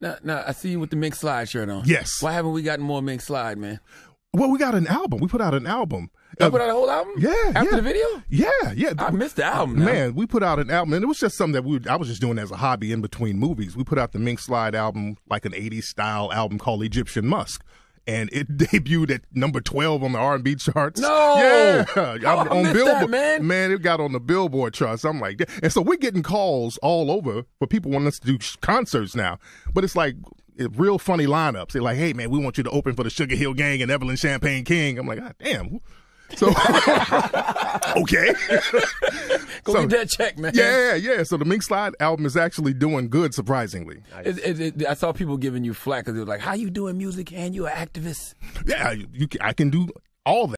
Now, now I see you with the Mink Slide shirt on. Yes. Why haven't we gotten more Mink Slide, man? Well, we got an album. We put out an album. you put out a whole album? Yeah. After yeah. the video? Yeah, yeah. I missed the album. Now. Man, we put out an album, and it was just something that we I was just doing as a hobby in between movies. We put out the Mink Slide album, like an 80s style album called Egyptian Musk and it debuted at number 12 on the R&B charts. No, yeah, oh, on Billboard, that, man. man. it got on the Billboard charts. I'm like, and so we're getting calls all over for people wanting us to do concerts now, but it's like real funny lineups. They're like, hey man, we want you to open for the Sugar Hill Gang and Evelyn Champagne King. I'm like, God ah, damn. So okay, Go so, get that check, man. Yeah, yeah. yeah. So the Mink Slide album is actually doing good, surprisingly. Nice. It, it, it, I saw people giving you flack because they were like, "How you doing music and you an activist?" Yeah, you, you, I can do all that.